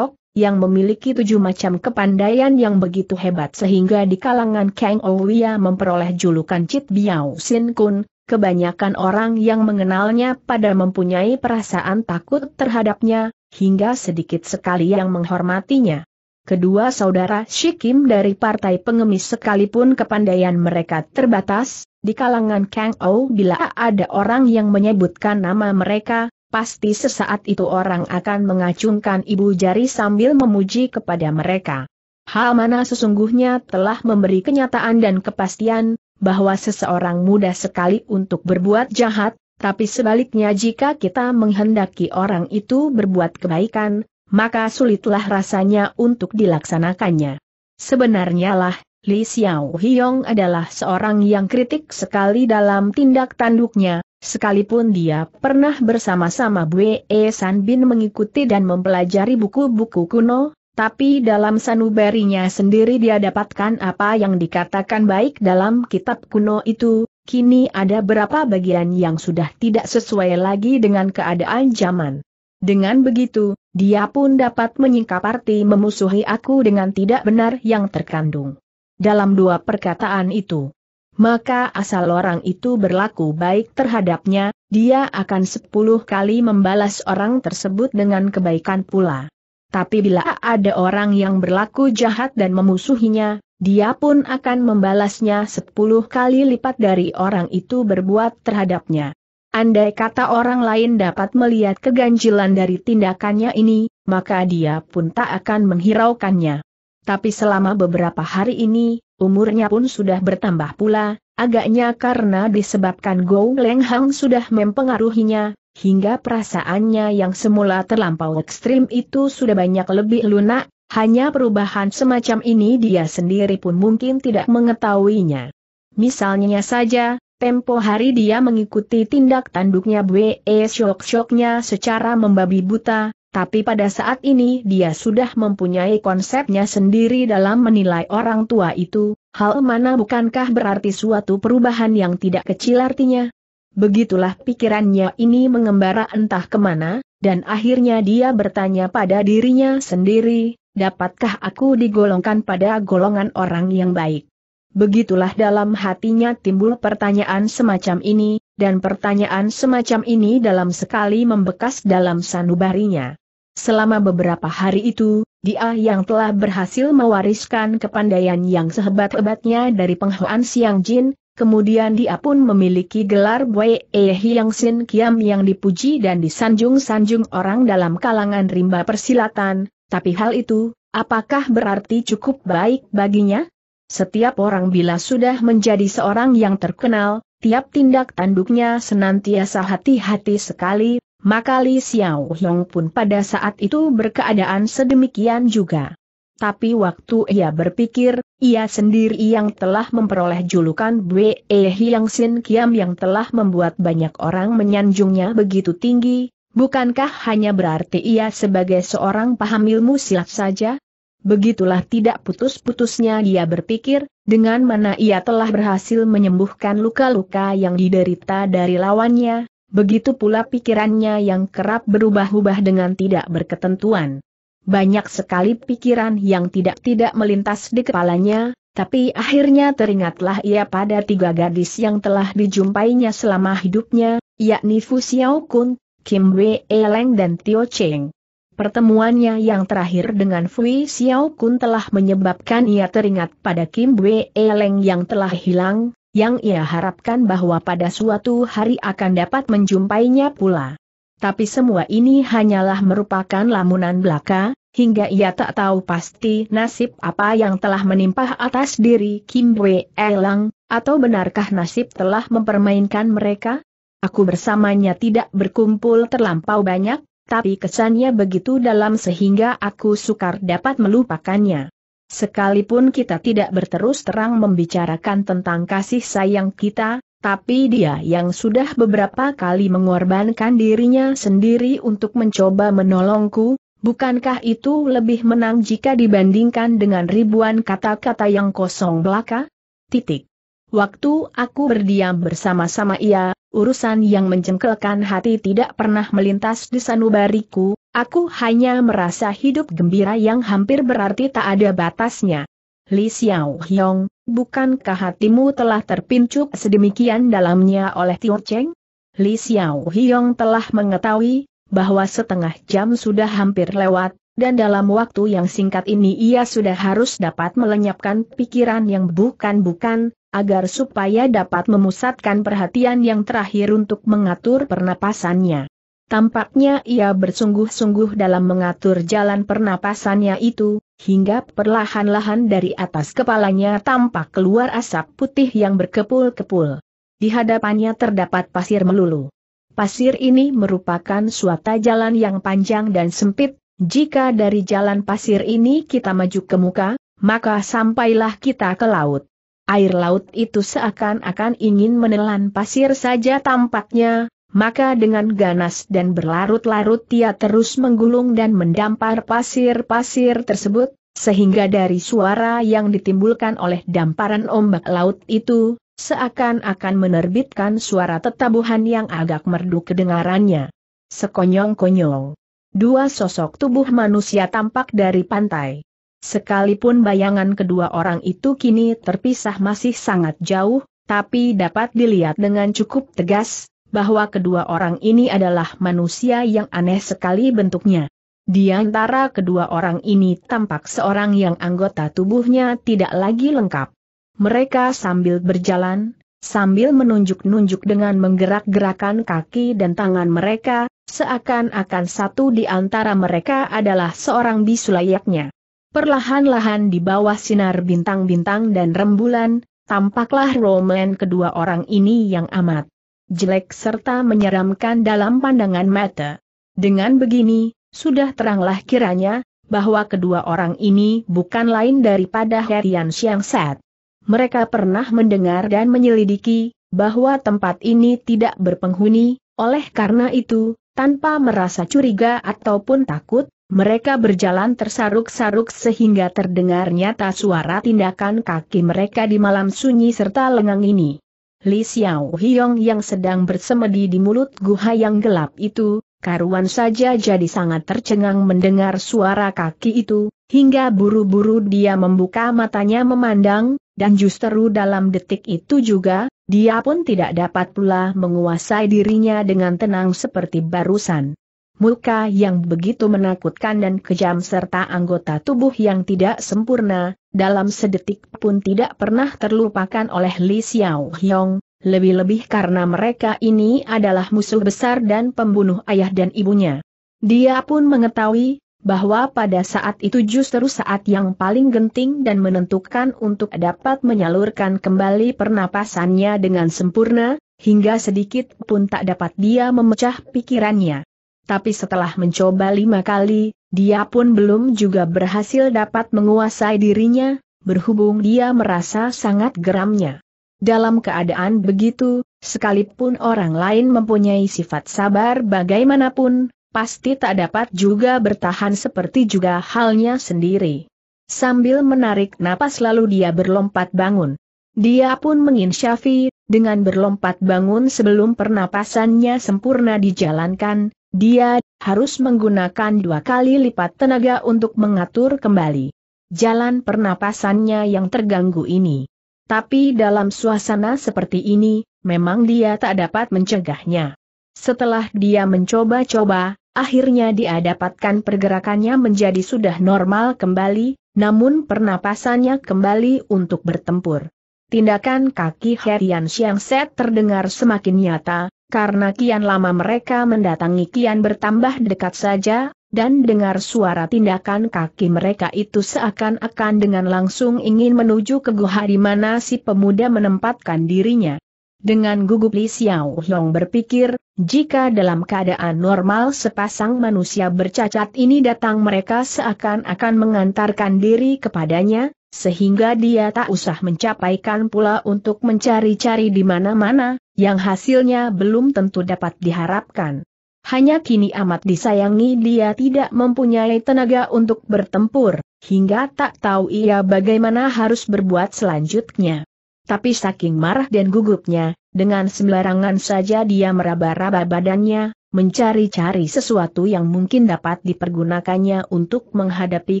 yang memiliki tujuh macam kepandaian yang begitu hebat sehingga di kalangan Kang Ouya memperoleh julukan Cit Biao Sin Kun, kebanyakan orang yang mengenalnya pada mempunyai perasaan takut terhadapnya, hingga sedikit sekali yang menghormatinya. Kedua saudara Shikim dari partai pengemis sekalipun kepandaian mereka terbatas, di kalangan Kang Ou bila ada orang yang menyebutkan nama mereka, pasti sesaat itu orang akan mengacungkan ibu jari sambil memuji kepada mereka. Hal mana sesungguhnya telah memberi kenyataan dan kepastian, bahwa seseorang mudah sekali untuk berbuat jahat, tapi sebaliknya jika kita menghendaki orang itu berbuat kebaikan, maka sulitlah rasanya untuk dilaksanakannya. Sebenarnya lah, Li Xiao Hiong adalah seorang yang kritik sekali dalam tindak tanduknya, Sekalipun dia pernah bersama-sama Bue e San Bin mengikuti dan mempelajari buku-buku kuno, tapi dalam sanubarinya sendiri dia dapatkan apa yang dikatakan baik dalam kitab kuno itu, kini ada berapa bagian yang sudah tidak sesuai lagi dengan keadaan zaman. Dengan begitu, dia pun dapat menyingkap arti memusuhi aku dengan tidak benar yang terkandung. Dalam dua perkataan itu, maka asal orang itu berlaku baik terhadapnya, dia akan sepuluh kali membalas orang tersebut dengan kebaikan pula. Tapi bila ada orang yang berlaku jahat dan memusuhinya, dia pun akan membalasnya sepuluh kali lipat dari orang itu berbuat terhadapnya. Andai kata orang lain dapat melihat keganjilan dari tindakannya ini, maka dia pun tak akan menghiraukannya. Tapi selama beberapa hari ini, Umurnya pun sudah bertambah pula, agaknya karena disebabkan Gou Leng Hang sudah mempengaruhinya, hingga perasaannya yang semula terlampau ekstrim itu sudah banyak lebih lunak, hanya perubahan semacam ini dia sendiri pun mungkin tidak mengetahuinya. Misalnya saja, tempo hari dia mengikuti tindak tanduknya Bwe Shok Shoknya secara membabi buta, tapi pada saat ini dia sudah mempunyai konsepnya sendiri dalam menilai orang tua itu, hal mana bukankah berarti suatu perubahan yang tidak kecil artinya? Begitulah pikirannya ini mengembara entah kemana, dan akhirnya dia bertanya pada dirinya sendiri, dapatkah aku digolongkan pada golongan orang yang baik? Begitulah dalam hatinya timbul pertanyaan semacam ini, dan pertanyaan semacam ini dalam sekali membekas dalam sanubarinya. Selama beberapa hari itu, dia yang telah berhasil mewariskan kepandaian yang sehebat-hebatnya dari penghuan Siang Jin, kemudian dia pun memiliki gelar Wei Ehi Yang Sin Kiam yang dipuji dan disanjung-sanjung orang dalam kalangan rimba persilatan, tapi hal itu, apakah berarti cukup baik baginya? Setiap orang bila sudah menjadi seorang yang terkenal, tiap tindak tanduknya senantiasa hati-hati sekali, maka Li Xiao Hong pun pada saat itu berkeadaan sedemikian juga. Tapi waktu ia berpikir, ia sendiri yang telah memperoleh julukan Bwe Hiang Sin Kiam yang telah membuat banyak orang menyanjungnya begitu tinggi, bukankah hanya berarti ia sebagai seorang paham ilmu silat saja? Begitulah tidak putus-putusnya dia berpikir, dengan mana ia telah berhasil menyembuhkan luka-luka yang diderita dari lawannya, begitu pula pikirannya yang kerap berubah-ubah dengan tidak berketentuan. Banyak sekali pikiran yang tidak-tidak melintas di kepalanya, tapi akhirnya teringatlah ia pada tiga gadis yang telah dijumpainya selama hidupnya, yakni Fu Xiao Kun, Kim Wei Eleng dan Tio Cheng. Pertemuannya yang terakhir dengan Fui Xiao Kun telah menyebabkan ia teringat pada Kim Wei Eleng yang telah hilang, yang ia harapkan bahwa pada suatu hari akan dapat menjumpainya pula. Tapi semua ini hanyalah merupakan lamunan belaka, hingga ia tak tahu pasti nasib apa yang telah menimpa atas diri Kim Wei Elang, atau benarkah nasib telah mempermainkan mereka? Aku bersamanya tidak berkumpul terlampau banyak, tapi kesannya begitu dalam sehingga aku sukar dapat melupakannya. Sekalipun kita tidak berterus terang membicarakan tentang kasih sayang kita, tapi dia yang sudah beberapa kali mengorbankan dirinya sendiri untuk mencoba menolongku, bukankah itu lebih menang jika dibandingkan dengan ribuan kata-kata yang kosong belaka? Titik. Waktu aku berdiam bersama-sama ia, urusan yang mencengkelkan hati tidak pernah melintas di sanubariku, aku hanya merasa hidup gembira yang hampir berarti tak ada batasnya. Li Xiao Hyong, bukankah hatimu telah terpincuk sedemikian dalamnya oleh Tio Cheng? Li Xiao Hyong telah mengetahui, bahwa setengah jam sudah hampir lewat, dan dalam waktu yang singkat ini ia sudah harus dapat melenyapkan pikiran yang bukan-bukan, agar supaya dapat memusatkan perhatian yang terakhir untuk mengatur pernapasannya. Tampaknya ia bersungguh-sungguh dalam mengatur jalan pernapasannya itu, hingga perlahan-lahan dari atas kepalanya tampak keluar asap putih yang berkepul-kepul. Di hadapannya terdapat pasir melulu. Pasir ini merupakan suatu jalan yang panjang dan sempit, jika dari jalan pasir ini kita maju ke muka, maka sampailah kita ke laut. Air laut itu seakan-akan ingin menelan pasir saja tampaknya, maka dengan ganas dan berlarut-larut ia terus menggulung dan mendampar pasir-pasir tersebut, sehingga dari suara yang ditimbulkan oleh damparan ombak laut itu, seakan-akan menerbitkan suara tetabuhan yang agak merdu kedengarannya. Sekonyong-konyong. Dua sosok tubuh manusia tampak dari pantai. Sekalipun bayangan kedua orang itu kini terpisah masih sangat jauh, tapi dapat dilihat dengan cukup tegas, bahwa kedua orang ini adalah manusia yang aneh sekali bentuknya. Di antara kedua orang ini tampak seorang yang anggota tubuhnya tidak lagi lengkap. Mereka sambil berjalan, sambil menunjuk-nunjuk dengan menggerak-gerakan kaki dan tangan mereka, seakan-akan satu di antara mereka adalah seorang bisu layaknya. Perlahan-lahan di bawah sinar bintang-bintang dan rembulan, tampaklah roman kedua orang ini yang amat jelek serta menyeramkan dalam pandangan mata. Dengan begini, sudah teranglah kiranya, bahwa kedua orang ini bukan lain daripada Herian Siang Sat. Mereka pernah mendengar dan menyelidiki, bahwa tempat ini tidak berpenghuni, oleh karena itu, tanpa merasa curiga ataupun takut, mereka berjalan tersaruk-saruk sehingga terdengar nyata suara tindakan kaki mereka di malam sunyi serta lengang ini. Li Xiao Hiong yang sedang bersemedi di mulut guha yang gelap itu, karuan saja jadi sangat tercengang mendengar suara kaki itu, hingga buru-buru dia membuka matanya memandang, dan justru dalam detik itu juga, dia pun tidak dapat pula menguasai dirinya dengan tenang seperti barusan muka yang begitu menakutkan dan kejam serta anggota tubuh yang tidak sempurna, dalam sedetik pun tidak pernah terlupakan oleh Li Xiao Hyong, lebih-lebih karena mereka ini adalah musuh besar dan pembunuh ayah dan ibunya. Dia pun mengetahui bahwa pada saat itu justru saat yang paling genting dan menentukan untuk dapat menyalurkan kembali pernapasannya dengan sempurna, hingga sedikit pun tak dapat dia memecah pikirannya. Tapi setelah mencoba lima kali, dia pun belum juga berhasil dapat menguasai dirinya, berhubung dia merasa sangat geramnya. Dalam keadaan begitu, sekalipun orang lain mempunyai sifat sabar bagaimanapun, pasti tak dapat juga bertahan seperti juga halnya sendiri. Sambil menarik napas lalu dia berlompat bangun. Dia pun menginsyafi, dengan berlompat bangun sebelum pernapasannya sempurna dijalankan, dia harus menggunakan dua kali lipat tenaga untuk mengatur kembali jalan pernapasannya yang terganggu ini. Tapi dalam suasana seperti ini, memang dia tak dapat mencegahnya. Setelah dia mencoba-coba, akhirnya dia dapatkan pergerakannya menjadi sudah normal kembali, namun pernapasannya kembali untuk bertempur. Tindakan kaki Herian Siang Set terdengar semakin nyata, karena kian lama mereka mendatangi kian bertambah dekat saja, dan dengar suara tindakan kaki mereka itu seakan-akan dengan langsung ingin menuju ke guha di mana si pemuda menempatkan dirinya. Dengan gugup Li Xiao Long berpikir, jika dalam keadaan normal sepasang manusia bercacat ini datang mereka seakan-akan mengantarkan diri kepadanya, sehingga dia tak usah mencapaikan pula untuk mencari-cari di mana-mana, yang hasilnya belum tentu dapat diharapkan. Hanya kini amat disayangi dia tidak mempunyai tenaga untuk bertempur, hingga tak tahu ia bagaimana harus berbuat selanjutnya. Tapi saking marah dan gugupnya, dengan sembarangan saja dia meraba-raba badannya, mencari-cari sesuatu yang mungkin dapat dipergunakannya untuk menghadapi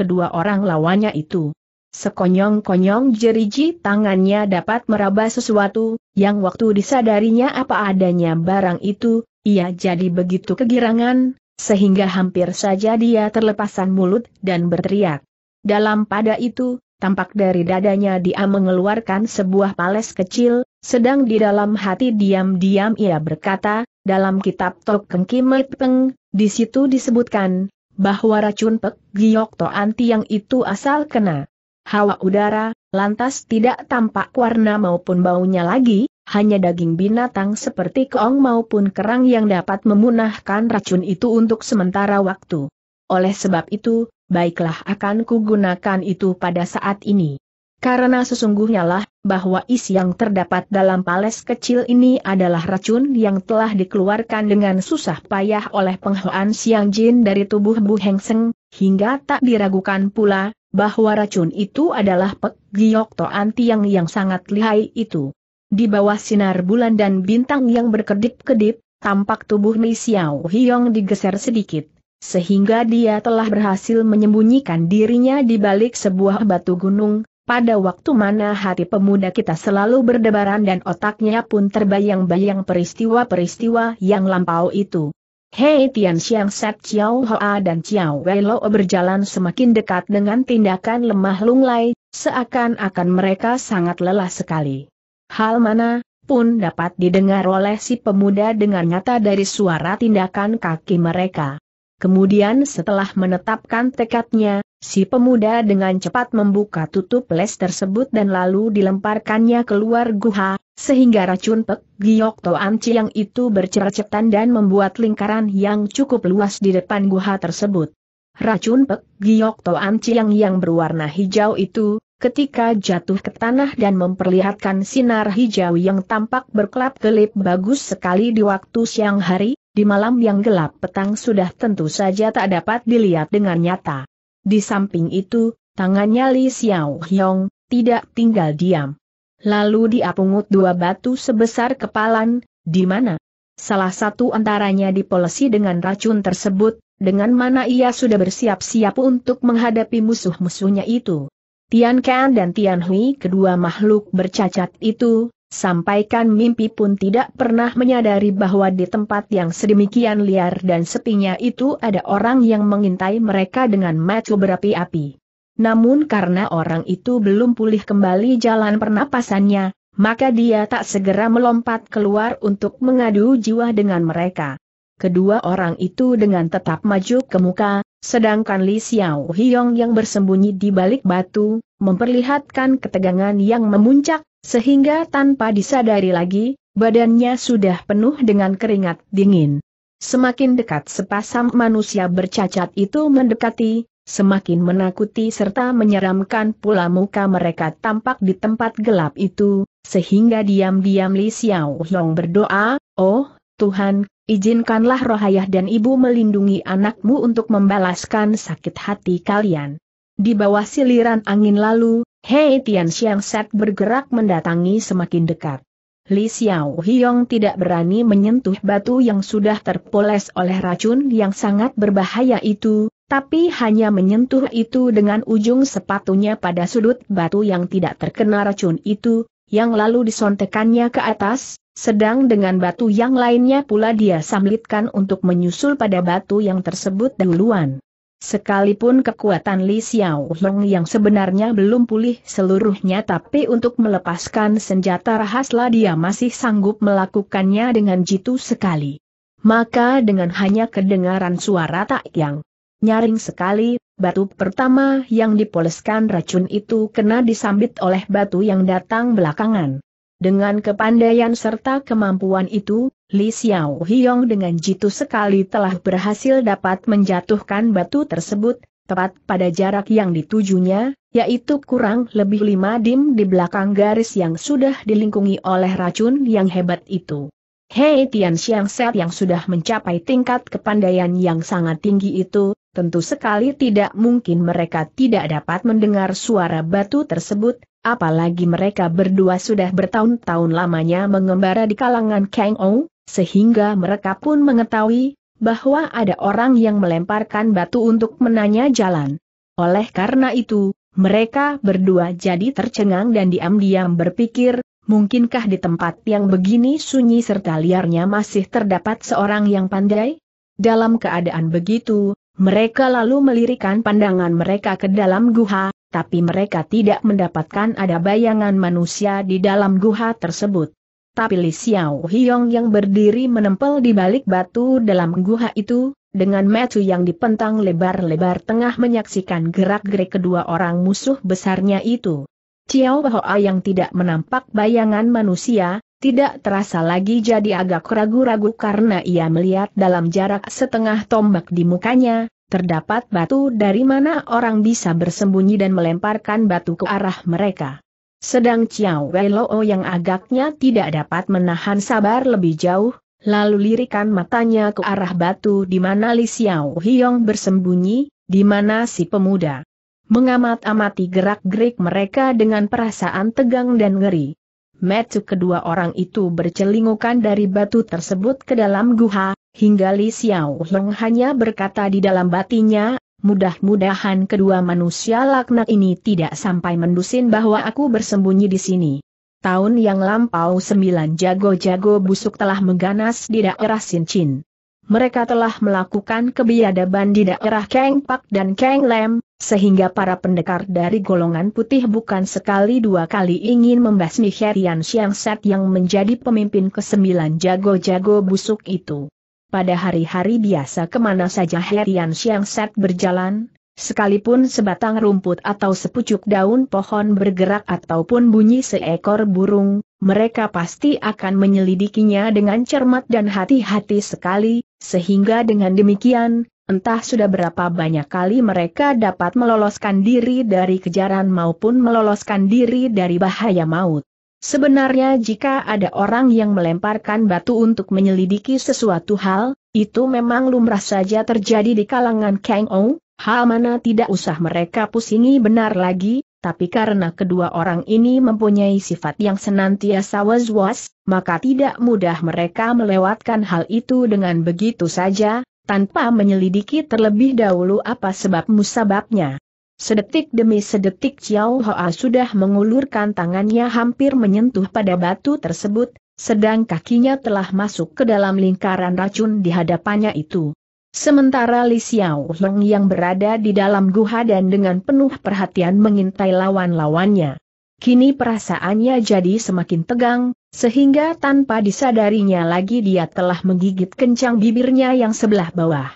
kedua orang lawannya itu. Sekonyong-konyong jeriji tangannya dapat meraba sesuatu, yang waktu disadarinya apa adanya barang itu, ia jadi begitu kegirangan, sehingga hampir saja dia terlepasan mulut dan berteriak. Dalam pada itu, tampak dari dadanya dia mengeluarkan sebuah pales kecil, sedang di dalam hati diam-diam ia berkata, dalam kitab Tok Kimet Peng, di situ disebutkan, bahwa racun Pek Giok anti yang itu asal kena hawa udara, lantas tidak tampak warna maupun baunya lagi, hanya daging binatang seperti keong maupun kerang yang dapat memunahkan racun itu untuk sementara waktu. Oleh sebab itu, baiklah akan kugunakan itu pada saat ini. Karena sesungguhnya lah, bahwa isi yang terdapat dalam pales kecil ini adalah racun yang telah dikeluarkan dengan susah payah oleh penghoan siang jin dari tubuh Bu Heng Seng, hingga tak diragukan pula, bahwa racun itu adalah Pek Giok Toan Tiang yang sangat lihai itu. Di bawah sinar bulan dan bintang yang berkedip-kedip, tampak tubuh Ni Xiao Hiong digeser sedikit, sehingga dia telah berhasil menyembunyikan dirinya di balik sebuah batu gunung, pada waktu mana hati pemuda kita selalu berdebaran dan otaknya pun terbayang-bayang peristiwa-peristiwa yang lampau itu. Hei Tian Xiang Sat Chiao Hoa dan Chiao Wei Lo berjalan semakin dekat dengan tindakan lemah lunglai, seakan-akan mereka sangat lelah sekali. Hal mana pun dapat didengar oleh si pemuda dengan nyata dari suara tindakan kaki mereka. Kemudian setelah menetapkan tekadnya, si pemuda dengan cepat membuka tutup les tersebut dan lalu dilemparkannya keluar guha, sehingga racun Pek Giok Toan Chiang itu bercercetan dan membuat lingkaran yang cukup luas di depan guha tersebut. Racun Pek Giok Toan Chiang yang berwarna hijau itu, ketika jatuh ke tanah dan memperlihatkan sinar hijau yang tampak berkelap-kelip bagus sekali di waktu siang hari, di malam yang gelap petang sudah tentu saja tak dapat dilihat dengan nyata. Di samping itu, tangannya Li Xiao Hyong, tidak tinggal diam. Lalu dia pungut dua batu sebesar kepalan, di mana? Salah satu antaranya dipolesi dengan racun tersebut, dengan mana ia sudah bersiap-siap untuk menghadapi musuh-musuhnya itu. Tian Kan dan Tian Hui kedua makhluk bercacat itu, sampaikan mimpi pun tidak pernah menyadari bahwa di tempat yang sedemikian liar dan sepinya itu ada orang yang mengintai mereka dengan mata berapi-api. Namun karena orang itu belum pulih kembali jalan pernapasannya, maka dia tak segera melompat keluar untuk mengadu jiwa dengan mereka. Kedua orang itu dengan tetap maju ke muka, sedangkan Li Xiao Hiong yang bersembunyi di balik batu, memperlihatkan ketegangan yang memuncak, sehingga tanpa disadari lagi, badannya sudah penuh dengan keringat dingin. Semakin dekat sepasang manusia bercacat itu mendekati, Semakin menakuti serta menyeramkan pula muka mereka tampak di tempat gelap itu, sehingga diam-diam Li Xiao Hong berdoa, Oh, Tuhan, izinkanlah rohayah dan ibu melindungi anakmu untuk membalaskan sakit hati kalian. Di bawah siliran angin lalu, Hei Tian Xiang Set bergerak mendatangi semakin dekat. Li Xiao Hiong tidak berani menyentuh batu yang sudah terpoles oleh racun yang sangat berbahaya itu, tapi hanya menyentuh itu dengan ujung sepatunya pada sudut batu yang tidak terkena racun itu, yang lalu disontekannya ke atas, sedang dengan batu yang lainnya pula dia samlitkan untuk menyusul pada batu yang tersebut duluan. Sekalipun kekuatan Li Xiao Hong yang sebenarnya belum pulih seluruhnya tapi untuk melepaskan senjata rahasia dia masih sanggup melakukannya dengan jitu sekali. Maka dengan hanya kedengaran suara tak yang Nyaring sekali, batu pertama yang dipoleskan racun itu kena disambit oleh batu yang datang belakangan. Dengan kepandaian serta kemampuan itu, Li Xiao Hiong dengan jitu sekali telah berhasil dapat menjatuhkan batu tersebut, tepat pada jarak yang ditujunya, yaitu kurang lebih lima dim di belakang garis yang sudah dilingkungi oleh racun yang hebat itu. Hei Tian Xiang Set yang sudah mencapai tingkat kepandaian yang sangat tinggi itu, tentu sekali tidak mungkin mereka tidak dapat mendengar suara batu tersebut, apalagi mereka berdua sudah bertahun-tahun lamanya mengembara di kalangan Kang Ong, sehingga mereka pun mengetahui bahwa ada orang yang melemparkan batu untuk menanya jalan. Oleh karena itu, mereka berdua jadi tercengang dan diam-diam berpikir, mungkinkah di tempat yang begini sunyi serta liarnya masih terdapat seorang yang pandai? Dalam keadaan begitu, mereka lalu melirikan pandangan mereka ke dalam guha, tapi mereka tidak mendapatkan ada bayangan manusia di dalam guha tersebut. Tapi Li Xiao Hiong yang berdiri menempel di balik batu dalam guha itu, dengan metu yang dipentang lebar-lebar tengah menyaksikan gerak-gerik kedua orang musuh besarnya itu. Xiao Hoa yang tidak menampak bayangan manusia, tidak terasa lagi jadi agak ragu-ragu karena ia melihat dalam jarak setengah tombak di mukanya, terdapat batu dari mana orang bisa bersembunyi dan melemparkan batu ke arah mereka. Sedang Chiao Wei yang agaknya tidak dapat menahan sabar lebih jauh, lalu lirikan matanya ke arah batu di mana Li Xiao Hiong bersembunyi, di mana si pemuda mengamat-amati gerak-gerik mereka dengan perasaan tegang dan ngeri. Metu kedua orang itu bercelingukan dari batu tersebut ke dalam guha, hingga Li Xiao hanya berkata di dalam batinya, mudah-mudahan kedua manusia laknat ini tidak sampai mendusin bahwa aku bersembunyi di sini. Tahun yang lampau sembilan jago-jago busuk telah mengganas di daerah Sincin. Mereka telah melakukan kebiadaban di daerah Keng Pak dan Keng Lem, sehingga para pendekar dari golongan putih bukan sekali dua kali ingin membasmi Sherian Set yang menjadi pemimpin kesembilan jago-jago busuk itu. Pada hari-hari biasa kemana saja Herian Set berjalan, sekalipun sebatang rumput atau sepucuk daun pohon bergerak ataupun bunyi seekor burung, mereka pasti akan menyelidikinya dengan cermat dan hati-hati sekali, sehingga dengan demikian, Entah sudah berapa banyak kali mereka dapat meloloskan diri dari kejaran maupun meloloskan diri dari bahaya maut. Sebenarnya jika ada orang yang melemparkan batu untuk menyelidiki sesuatu hal, itu memang lumrah saja terjadi di kalangan Kang Ou, hal mana tidak usah mereka pusingi benar lagi, tapi karena kedua orang ini mempunyai sifat yang senantiasa was-was, maka tidak mudah mereka melewatkan hal itu dengan begitu saja, tanpa menyelidiki terlebih dahulu apa sebab musababnya. Sedetik demi sedetik Xiao Hoa sudah mengulurkan tangannya hampir menyentuh pada batu tersebut, sedang kakinya telah masuk ke dalam lingkaran racun di hadapannya itu. Sementara Li Xiao Long yang berada di dalam guha dan dengan penuh perhatian mengintai lawan-lawannya. Kini perasaannya jadi semakin tegang, sehingga tanpa disadarinya lagi dia telah menggigit kencang bibirnya yang sebelah bawah.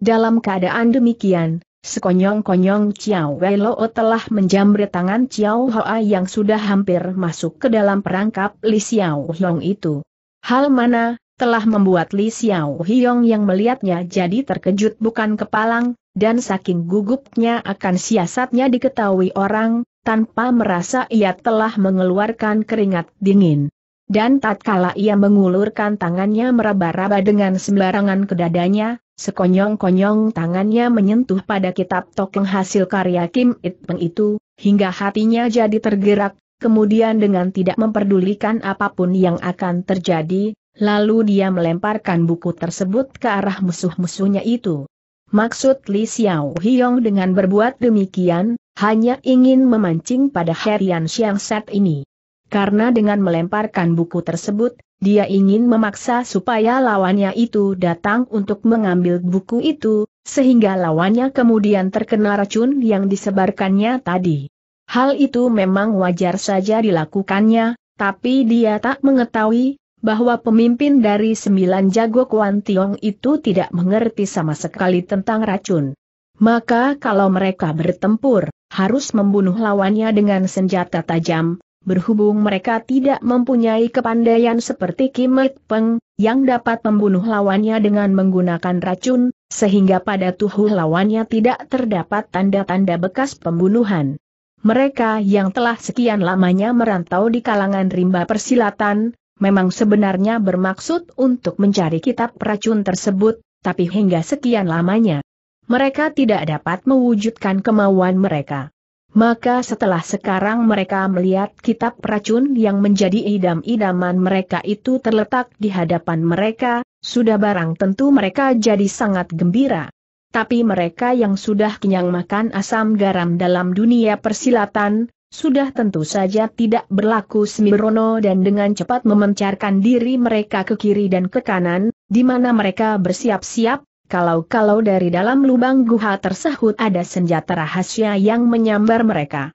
Dalam keadaan demikian, sekonyong-konyong Ciao Wei Loo telah menjamret tangan Ciao Hoa yang sudah hampir masuk ke dalam perangkap Li Xiao Long itu. Hal mana, telah membuat Li Xiao Hiong yang melihatnya jadi terkejut bukan kepalang, dan saking gugupnya akan siasatnya diketahui orang, tanpa merasa ia telah mengeluarkan keringat dingin. Dan tatkala ia mengulurkan tangannya meraba-raba dengan sembarangan ke dadanya, sekonyong-konyong tangannya menyentuh pada kitab tokeng hasil karya Kim It Peng itu, hingga hatinya jadi tergerak, kemudian dengan tidak memperdulikan apapun yang akan terjadi, lalu dia melemparkan buku tersebut ke arah musuh-musuhnya itu. Maksud Li Xiao Hiong dengan berbuat demikian, hanya ingin memancing pada Herian Xiang Set ini karena dengan melemparkan buku tersebut, dia ingin memaksa supaya lawannya itu datang untuk mengambil buku itu, sehingga lawannya kemudian terkena racun yang disebarkannya tadi. Hal itu memang wajar saja dilakukannya, tapi dia tak mengetahui bahwa pemimpin dari sembilan jago Kuan Tiong itu tidak mengerti sama sekali tentang racun. Maka kalau mereka bertempur, harus membunuh lawannya dengan senjata tajam, berhubung mereka tidak mempunyai kepandaian seperti Kim Il Peng, yang dapat membunuh lawannya dengan menggunakan racun, sehingga pada tubuh lawannya tidak terdapat tanda-tanda bekas pembunuhan. Mereka yang telah sekian lamanya merantau di kalangan rimba persilatan, memang sebenarnya bermaksud untuk mencari kitab racun tersebut, tapi hingga sekian lamanya, mereka tidak dapat mewujudkan kemauan mereka. Maka setelah sekarang mereka melihat kitab racun yang menjadi idam-idaman mereka itu terletak di hadapan mereka, sudah barang tentu mereka jadi sangat gembira. Tapi mereka yang sudah kenyang makan asam garam dalam dunia persilatan, sudah tentu saja tidak berlaku sembrono dan dengan cepat memencarkan diri mereka ke kiri dan ke kanan, di mana mereka bersiap-siap kalau-kalau dari dalam lubang guha tersahut ada senjata rahasia yang menyambar mereka.